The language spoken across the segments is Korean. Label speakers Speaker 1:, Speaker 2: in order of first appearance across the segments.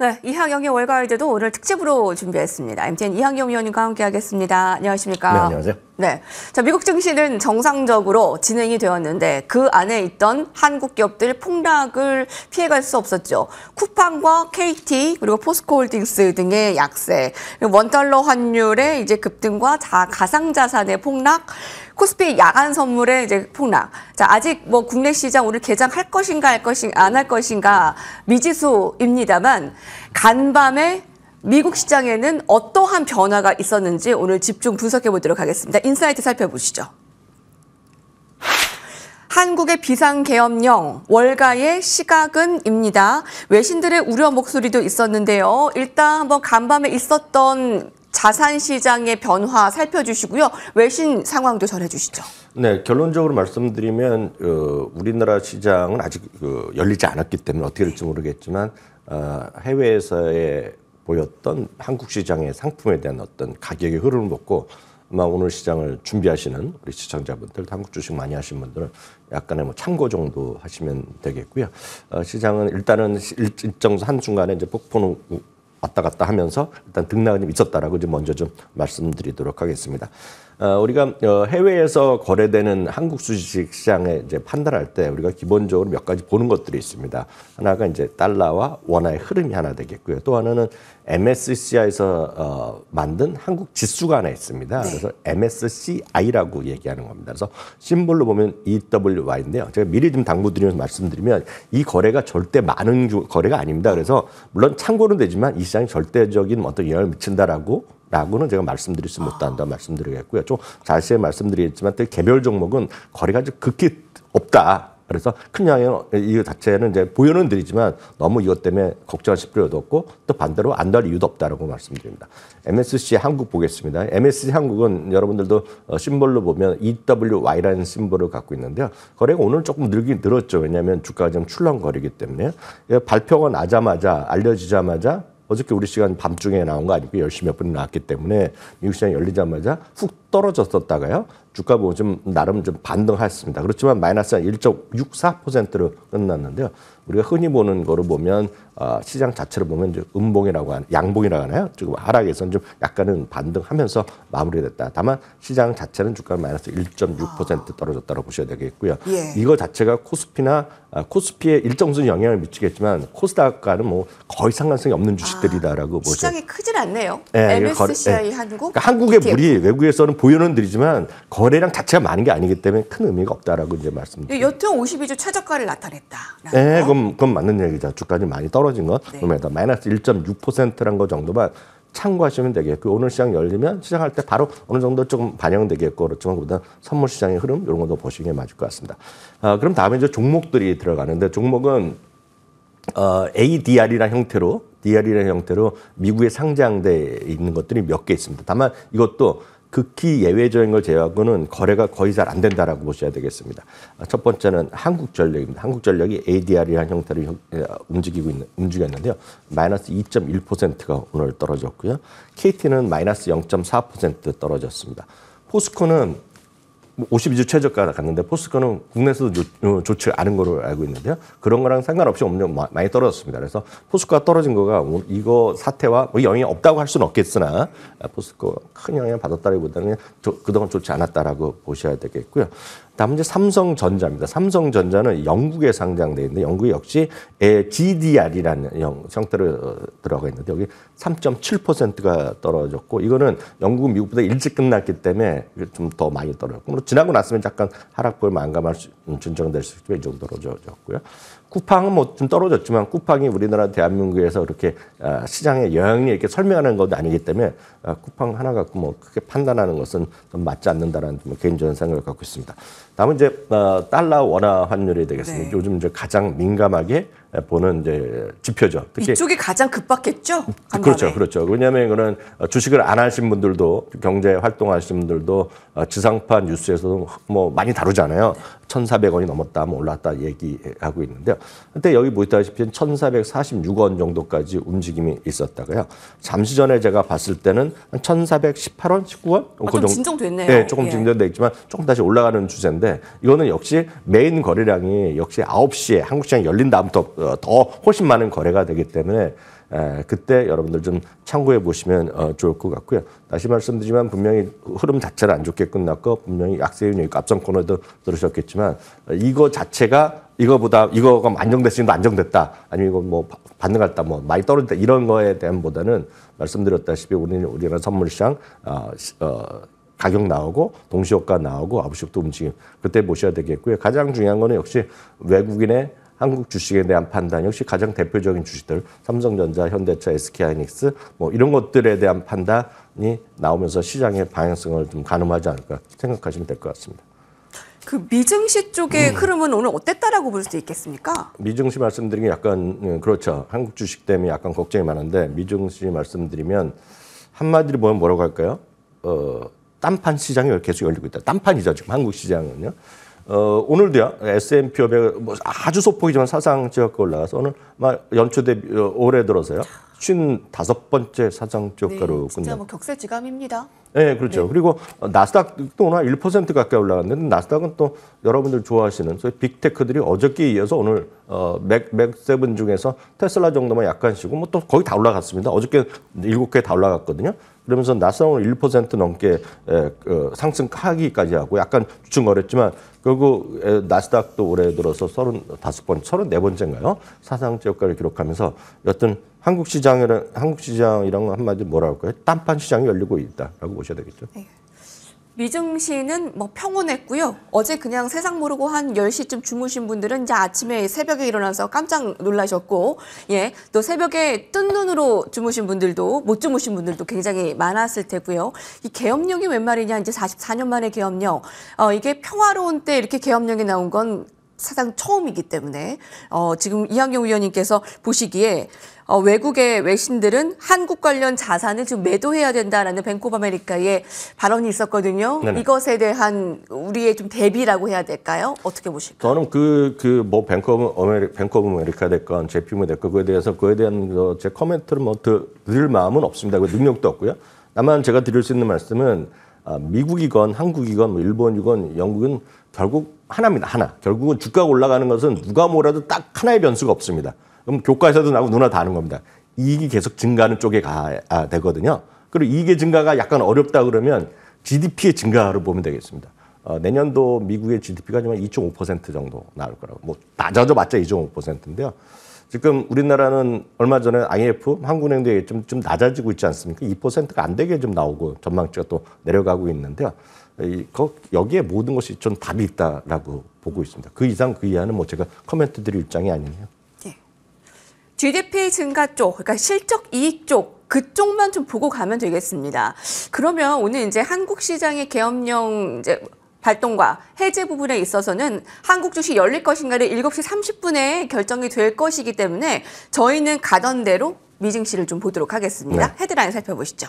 Speaker 1: 네, 이학영의 월가이제도 오늘 특집으로 준비했습니다. MTN 이학영 위원님과 함께하겠습니다. 안녕하십니까? 네, 안녕하세요. 네, 자 미국 증시는 정상적으로 진행이 되었는데 그 안에 있던 한국 기업들 폭락을 피해갈 수 없었죠. 쿠팡과 KT 그리고 포스코홀딩스 등의 약세, 원 달러 환율의 이제 급등과 자, 가상자산의 폭락. 코스피 야간 선물의 이제 폭락. 자, 아직 뭐 국내 시장 오늘 개장할 것인가 할 것인 안할 것인가 미지수입니다만 간밤에 미국 시장에는 어떠한 변화가 있었는지 오늘 집중 분석해 보도록 하겠습니다. 인사이트 살펴보시죠. 한국의 비상계엄령 월가의 시각은입니다. 외신들의 우려 목소리도 있었는데요. 일단 한번 간밤에 있었던 자산 시장의 변화 살펴주시고요. 외신 상황도 전해주시죠.
Speaker 2: 네, 결론적으로 말씀드리면 어, 우리나라 시장은 아직 어, 열리지 않았기 때문에 어떻게 될지 모르겠지만 어, 해외에서의 보였던 한국 시장의 상품에 대한 어떤 가격의 흐름을 보고 아마 오늘 시장을 준비하시는 우리 시청자분들, 한국 주식 많이 하신 분들은 약간의 뭐 참고 정도 하시면 되겠고요. 어, 시장은 일단은 일정 한 순간에 이제 폭포는 왔다 갔다 하면서 일단 등락은 좀 있었다라고 좀 먼저 좀 말씀드리도록 하겠습니다. 어, 우리가 어, 해외에서 거래되는 한국 주식 시장에 이제 판단할 때 우리가 기본적으로 몇 가지 보는 것들이 있습니다. 하나가 이제 달러와 원화의 흐름이 하나 되겠고요. 또 하나는 MSCI에서 어, 만든 한국 지수가 하나 있습니다. 네. 그래서 MSCI라고 얘기하는 겁니다. 그래서 심볼로 보면 EWY인데요. 제가 미리 좀 당부드리면서 말씀드리면 이 거래가 절대 많은 거래가 아닙니다. 그래서 물론 참고는 되지만 이 시장이 절대적인 어떤 영향을 미친다라고 라고는 제가 말씀드릴수 못한다 아. 말씀드리겠고요. 좀 자세히 말씀드리겠지만 개별 종목은 거리가 극히 없다. 그래서 큰 양의 이 자체는 이제 보여는 드리지만 너무 이것 때문에 걱정하실 필요도 없고 또 반대로 안 될 이유도 없다라고 말씀드립니다. MSC 한국 보겠습니다. MSC 한국은 여러분들도 어, 심볼로 보면 EWY라는 심볼을 갖고 있는데요. 거래가 오늘 조금 늘긴 늘었죠. 왜냐하면 주가가 좀 출렁거리기 때문에 예, 발표가 나자마자 알려지자마자 어저께 우리 시간 밤중에 나온 거아닙니까 10시 몇 분에 나왔기 때문에 미국 시장이 열리자마자 훅 떨어졌었다가요. 주가 보면 좀 나름 좀 반등했습니다. 그렇지만 마이너스 1.64%로 끝났는데요. 우리가 흔히 보는 거로 보면 어, 시장 자체를 보면 이제 음봉이라고 하는 양봉이라고 하나요? 지금 하락에서는 좀 약간은 반등하면서 마무리됐다. 다만 시장 자체는 주가 마이너스 1.6% 아. 떨어졌다고 보셔야 되겠고요. 예. 이거 자체가 코스피나 아, 코스피에 일정순 영향을 미치겠지만 코스닥과는 뭐 거의 상관성이 없는 아. 주식들이다라고 아, 보죠. 시장이
Speaker 1: 크질 않네요. 네, 예, MSCI 예. 네, 한국. 그러니까 한국의 ETF. 물이
Speaker 2: 외국에서는 보유는 드리지만 거래량 자체가 많은 게 아니기 때문에 큰 의미가 없다라고 이제 말씀드립니다.
Speaker 1: 여튼 52주 최저가를 나타냈다.
Speaker 2: 네, 그럼 그건 맞는 얘기죠. 주가는 많이 떨어진 것. 네. 그러면 마이너스 1.6%란 거 정도만 참고하시면 되겠고 오늘 시장 열리면 시작할 때 바로 어느 정도 조금 반영되겠고 그렇지만 그보다 선물 시장의 흐름 이런 것도 보시는 게 맞을 것 같습니다. 아, 그럼 다음에 이제 종목들이 들어가는데 종목은 어, ADR이라는 형태로 DR이라는 형태로 미국에 상장돼 있는 것들이 몇 개 있습니다. 다만 이것도 극히 예외적인 걸 제외하고는 거래가 거의 잘 안 된다라고 보셔야 되겠습니다. 아, 첫 번째는 한국전력입니다. 한국전력이 ADR이라는 형태로 움직이고 있는, 움직였는데요. 마이너스 2.1%가 오늘 떨어졌고요. KT는 마이너스 0.4% 떨어졌습니다. 포스코는 52주 뭐 최저가 갔는데 포스코는 국내에서도 좋, 어, 좋지 않은 걸로 알고 있는데요. 그런 거랑 상관없이 엄청 많이 떨어졌습니다. 그래서 포스코가 떨어진 거가 뭐 이거 사태와 뭐 영향이 없다고 할 수는 없겠으나 포스코 큰 영향을 받았다기보다는 그동안 좋지 않았다라고 보셔야 되겠고요. 다음 이제 삼성전자입니다. 삼성전자는 영국에 상장돼 있는데 영국 역시 GDR이라는 형태로 어, 들어가 있는데 여기 3.7%가 떨어졌고 이거는 영국은 미국보다 일찍 끝났기 때문에 좀 더 많이 떨어졌고 뭐 지나고 났으면 잠깐 하락폭을 만감할 수, 음, 준정될수 있지만 이정도 떨어졌고요. 쿠팡은 뭐 좀 떨어졌지만 쿠팡이 우리나라 대한민국에서 이렇게 아, 시장의 영향이 이렇게 설명하는 것도 아니기 때문에 아, 쿠팡 하나 갖고 뭐 크게 판단하는 것은 좀 맞지 않는다라는 개인적인 생각을 갖고 있습니다. 다음은 이제 어, 달러 원화 환율이 되겠습니다. 네. 요즘 이제 가장 민감하게 보는 이제 지표죠. 특히 이쪽이
Speaker 1: 가장 급박했죠. 간밤에. 그, 그렇죠,
Speaker 2: 그렇죠. 왜냐하면 이거는 어, 주식을 안 하신 분들도 경제 활동하신 분들도 어, 지상파 뉴스에서도 뭐 많이 다루잖아요. 네. 1,400원이 넘었다, 뭐 올랐다 얘기하고 있는데요. 그때 여기 보시다시피 1,446원 정도까지 움직임이 있었다가요. 잠시 전에 제가 봤을 때는 한 1,418원, 19원 그 아, 그 정도. 진정됐네요. 네, 조금 예. 진정됐지만 조금 다시 올라가는 추세인데. 있는데 이거는 역시 메인 거래량이 역시 9시에 한국 시장 이 열린 다음부터 어, 더 훨씬 많은 거래가 되기 때문에 에, 그때 여러분들 좀 참고해 보시면 어, 좋을 것 같고요. 다시 말씀드리지만 분명히 흐름 자체를 안 좋게 끝났고 분명히 약세윤이 앞선 코너도 들으셨겠지만 어, 이거 자체가 이거보다 이거가 안정됐으니까 안정됐다 아니면 이거 뭐 반등했다 뭐 많이 떨어졌다 이런 거에 대한 보다는 말씀드렸다시피 우리는 우리나라 선물시장 어, 어, 가격 나오고 동시효과 나오고 아부식도 움직임 그때 보셔야 되겠고요. 가장 중요한 거는 역시 외국인의 한국 주식에 대한 판단 역시 가장 대표적인 주식들 삼성전자, 현대차, SK하이닉스 뭐 이런 것들에 대한 판단이 나오면서 시장의 방향성을 좀 가늠하지 않을까 생각하시면 될 것 같습니다.
Speaker 1: 그 미증시 쪽의 음. 흐름은 오늘 어땠다라고 볼 수 있겠습니까?
Speaker 2: 미증시 말씀드린 게 약간 음, 그렇죠. 한국 주식 때문에 약간 걱정이 많은데 미증시 말씀드리면 한마디로 보면 뭐라고 할까요? 어, 딴판 시장이 계속 열리고 있다. 딴판이죠 지금 한국 시장은요. 어, 오늘도요, S&P 500, 뭐 아주 소폭이지만 사상 지역거 올라가서 오늘 막 연초 대비, 어, 올해 들어서요. 55번째 사장 네, 주가로 네, 진짜 끝났. 뭐
Speaker 1: 격세지감입니다.
Speaker 2: 네, 그렇죠. 네. 그리고 나스닥도 오늘 1% 가까이 올라갔는데 나스닥은 또 여러분들 좋아하시는 소위 빅테크들이 어저께 이어서 오늘 어, 맥, 맥세븐 중에서 테슬라 정도만 약간 쉬고 뭐또 거의 다 올라갔습니다. 어저께 7개 다 올라갔거든요. 그러면서 나스닥은 1% 넘게 에, 어, 그 상승하기까지 하고 약간 주춤거렸지만 결국 에, 나스닥도 올해 들어서 35번, 34번째인가요? 사상 최고가를 기록하면서 여튼 한국 시장이라 한국 시장 이런 거 한마디 뭐라고 할까요? 딴판 시장이 열리고 있다라고 보셔야 되겠죠. 네.
Speaker 1: 미증시는 뭐 평온했고요. 어제 그냥 세상 모르고 한 10시쯤 주무신 분들은 이제 아침에 새벽에 일어나서 깜짝 놀라셨고, 예. 또 새벽에 뜬 눈으로 주무신 분들도 못 주무신 분들도 굉장히 많았을 테고요. 이 개업령이 웬 말이냐, 이제 44년 만에 개업령. 어, 이게 평화로운 때 이렇게 개업령이 나온 건 사상 처음이기 때문에 어, 지금 이한경 위원님께서 보시기에 어, 외국의 외신들은 한국 관련 자산을 지금 매도해야 된다라는 뱅코 오브 아메리카의 발언이 있었거든요. 네네. 이것에 대한 우리의 좀 대비라고 해야 될까요? 어떻게 보실까요?
Speaker 2: 저는 그 그 뭐 뱅크 브 아메리 뱅크 브 아메리카 됐건 제피모 됐건 그에 대해서 그에 대한 제 코멘트를 뭐 드릴 마음은 없습니다. 그 능력도 없고요. 다만 제가 드릴 수 있는 말씀은 아, 미국이건 한국이건 뭐 일본이건 영국은 결국 하나입니다. 하나. 결국은 주가가 올라가는 것은 누가 뭐라도 딱 하나의 변수가 없습니다. 그럼 교과에서도 나고 누나 다는 겁니다. 이익이 계속 증가하는 쪽에 가야 아, 되거든요. 그리고 이익의 증가가 약간 어렵다 그러면 GDP의 증가를 보면 되겠습니다. 어, 내년도 미국의 GDP가 2.5% 정도 나올 거라고. 뭐 낮아져 봤자 2.5%인데요. 지금 우리나라는 얼마 전에 i f 한국은행도 좀, 좀 낮아지고 있지 않습니까? 2%가 안 되게 좀 나오고 전망치가 또 내려가고 있는데요. 여기에 모든 것이 좀 답이 있다라고 보고 있습니다. 그 이상 그 이하는 뭐 제가 커멘트 드릴 입장이 아니에요. 네. 예.
Speaker 1: GDP 증가 쪽, 그러니까 실적 이익 쪽 그쪽만 좀 보고 가면 되겠습니다. 그러면 오늘 이제 한국 시장의 개업령 이제 발동과 해제 부분에 있어서는 한국 주식 열릴 것인가를 7시 30분에 결정이 될 것이기 때문에 저희는 가던 대로 미증시를 좀 보도록 하겠습니다. 네. 헤드라인 살펴보시죠.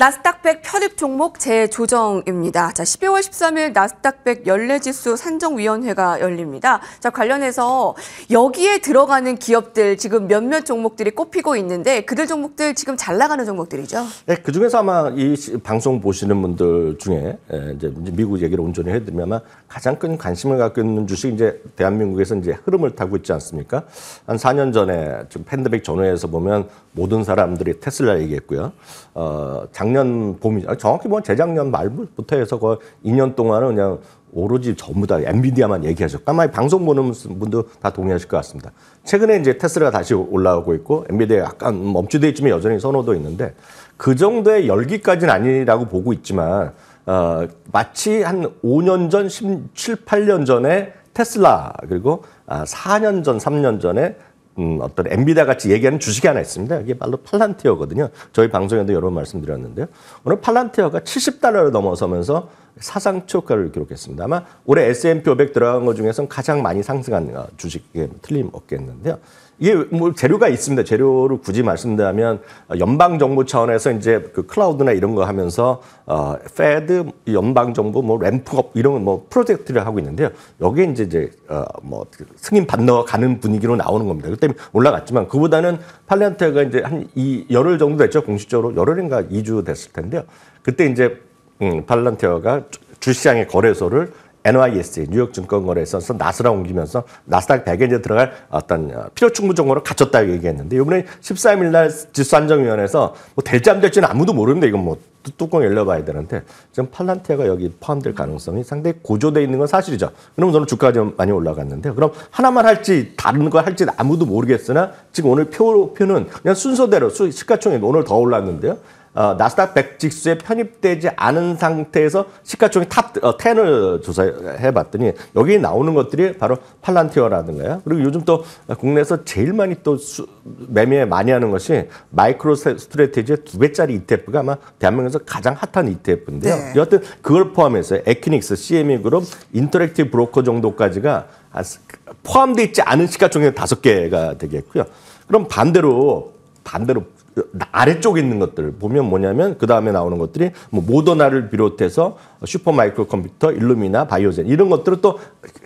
Speaker 1: 나스닥 백 편입 종목 재조정입니다. 자, 12월 13일 나스닥 백0 0 연례지수 산정위원회가 열립니다. 자, 관련해서 여기에 들어가는 기업들 지금 몇몇 종목들이 꼽히고 있는데 그들 종목들 지금 잘 나가는 종목들이죠?
Speaker 2: 네, 예, 그 중에서 아마 이 방송 보시는 분들 중에 예, 이제 미국 얘기를 온전히 해드리면 아마 가장 큰 관심을 갖고 있는 주식 이제 대한민국에서 이제 흐름을 타고 있지 않습니까? 한 4년 전에 지금 팬데믹 전후에서 보면 모든 사람들이 테슬라 얘기했고요. 어, 장 작년 봄이 아, 정확히 보면 재작년 말부터 해서 거의 2년 동안은 그냥 오로지 전부 다 엔비디아만 얘기하셨고 아마 방송 보는 분도 다 동의하실 것 같습니다. 최근에 이제 테슬라가 다시 올라오고 있고 엔비디아 약간 멈추되있지만 여전히 선호도 있는데 그 정도의 열기까지는 아니라고 보고 있지만 어, 마치 한 5년 전, 17, 8년 전에 테슬라 그리고 4년 아, 전, 3년 전에 음, 어떤 엔비다 같이 얘기하는 주식이 하나 있습니다. 이게 말로 팔란티어거든요. 저희 방송에도 여러 번 말씀드렸는데요. 오늘 팔란티어가 70달러를 넘어서면서 사상 최고가를 기록했습니다. 아마 올해 S&P 500 들어간 것중에서 가장 많이 상승한 어, 주식이 예, 틀림없겠는데요. 이게 예, 뭐 재료가 있습니다. 재료를 굳이 말씀드리면 연방 정부 차원에서 이제 그 클라우드나 이런 거 하면서 어 페드 연방 정부 뭐 램프업 이런 뭐 프로젝트를 하고 있는데요. 여기에 이제 이제 어뭐 그 승인 받러 가는 분위기로 나오는 겁니다. 그때 올라갔지만 그보다는 팔렌테가 이제 한 이 열흘 정도 됐죠. 공식적으로 열흘인가 2주 됐을 텐데요. 그때 이제 음, 팔란테어가 주시장의 거래소를 NYSE 뉴욕 증권거래소에서 나스라 옮기면서 나스닥 100에 이제 들어갈 어떤 어, 필요 충분 정보를 갖췄다 고 얘기했는데 이번에 13일 날 지수 안정위원회에서 뭐 될지 안 될지는 아무도 모르는데 이건 뭐 뚜껑 열려봐야 되는데 지금 팔란티아가 여기 포함될 가능성이 상당히 고조돼 있는 건 사실이죠. 그러면 저는 주가가 좀 많이 올라갔는데 그럼 하나만 할지 다른 걸 할지 아무도 모르겠으나 지금 오늘 표, 표는 그냥 순서대로 시가총액 오늘 더 올랐는데요. 어, 나스닥 백 지수에 편입되지 않은 상태에서 시가총액 탑 어, 10을 조사해 봤더니 여기 나오는 것들이 바로 팔란티어라든가요. 그리고 요즘 또 국내에서 제일 많이 또 수, 매매 많이 하는 것이 마이크로 스트레테지의 두 배짜리 ETF가 아마 대한민국에서 가장 핫한 ETF인데요. 네. 여하튼 그걸 포함해서 에키닉스, CME 그룹, 인터랙티브 브로커 정도까지가 아, 포함돼 있지 않은 시가총액 다섯 개가 되겠고요. 그럼 반대로 반대로 아래쪽에 있는 것들 보면 뭐냐면 그 다음에 나오는 것들이 뭐 모더나를 비롯해서 슈퍼마이크로 컴퓨터, 일루미나, 바이오젠 이런 것들을 또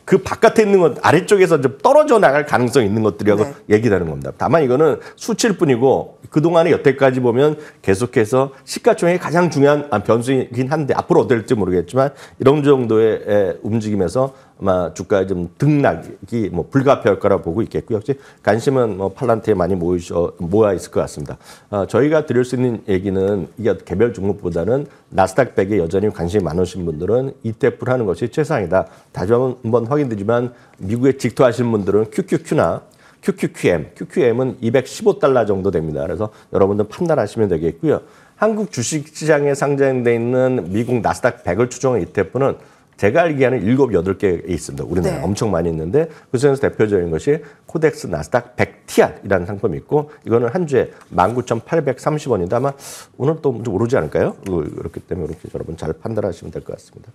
Speaker 2: 그 바깥에 있는 것 아래쪽에서 좀 떨어져 나갈 가능성이 있는 것들이라고 네. 얘기하는 겁니다. 다만 이거는 수치일 뿐이고 그동안에 여태까지 보면 계속해서 시가총액이 가장 중요한 아, 변수이긴 한데 앞으로 어떨지 모르겠지만 이런 정도의 움직임에서 아마 주가의 좀 등락이 뭐 불가피할 거라 고 보고 있겠고요. 역시 관심은 뭐 팔란트에 많이 모이셔, 모아 있을 것 같습니다. 어, 저희가 드릴 수 있는 얘기는 이게 개별 종목보다는 나스닥 백에 여전히 관심이 많으신 분들은 이태를 하는 것이 최상이다. 다시 한번 확인되지만 미국에 직토하신 분들은 QQQ나 QQQM, QQM은 215달러 정도 됩니다. 그래서 여러분들 판단하시면 되겠고요. 한국 주식시장에 상장돼 있는 미국 나스닥 100을 추종한 ETF는 제가 알기에는 7, 8개 있습니다. 우리나라 네. 엄청 많이 있는데 그중에서 대표적인 것이 코덱스 나스닥 100TR이라는 상품이 있고 이거는 한 주에 19,830원인데 아마 오늘 또 오르지 않을까요? 그, 그렇기 때문에 이렇게 여러분 잘 판단하시면 될 것 같습니다.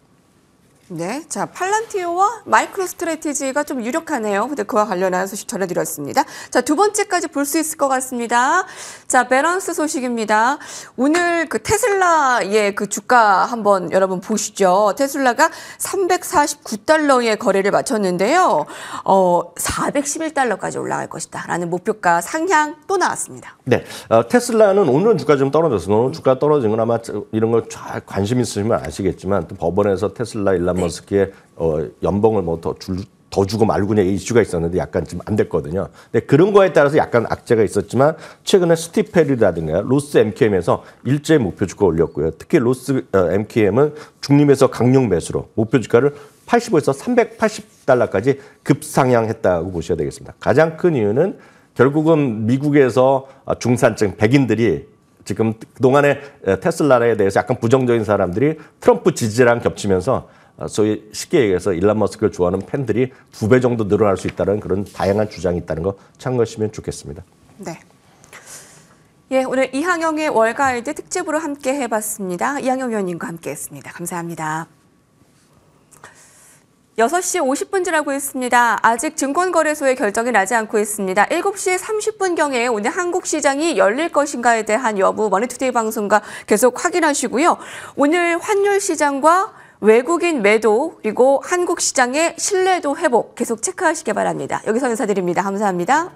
Speaker 1: 네, 자팔란티오와 마이크로 스트레티지가 좀 유력하네요. 근데 그와 관련한 소식 전해드렸습니다. 자 두 번째까지 볼 수 있을 것 같습니다. 자 밸런스 소식입니다. 오늘 그 테슬라의 그 주가 한번 여러분 보시죠. 테슬라가 349달러의 거래를 마쳤는데요. 어 411달러까지 올라갈 것이다라는 목표가 상향 또 나왔습니다.
Speaker 2: 네, 어, 테슬라는 오늘은 주가 좀 떨어졌어요. 주가 떨어진 건 아마 이런 걸잘 관심 있으시면 아시겠지만 또 법원에서 테슬라 일람 일론 머스크의 어, 연봉을 뭐더줄 더 주고 말고 그 이슈가 있었는데 약간 좀 안 됐거든요. 근데 그런 거에 따라서 약간 악재가 있었지만 최근에 스티펠이라든가 로스 MKM에서 일제 목표 주가 올렸고요. 특히 로스 어, MKM은 중립에서 강력 매수로 목표 주가를 85에서 380달러까지 급상향했다고 보셔야 되겠습니다. 가장 큰 이유는 결국은 미국에서 어, 중산층 백인들이 지금 그동안에 테슬라에 대해서 약간 부정적인 사람들이 트럼프 지지랑 겹치면서 아, 소위 쉽게 얘기해서 일란 머스크를 좋아하는 팬들이 두 배 정도 늘어날 수 있다는 그런 다양한 주장이 있다는 거 참고하시면 좋겠습니다.
Speaker 1: 네. 예, 오늘 이항영의 월가일드 특집으로 함께 해봤습니다. 이항영 위원님과 함께했습니다. 감사합니다. 6시 50분 지라고 했습니다. 아직 증권거래소의 결정이 나지 않고 있습니다. 7시 30분경에 오늘 한국 시장이 열릴 것인가에 대한 여부 머니투데이 방송과 계속 확인하시고요. 오늘 환율 시장과 외국인 매도 그리고 한국 시장의 신뢰도 회복 계속 체크하시기 바랍니다. 여기서 인사드립니다. 감사합니다.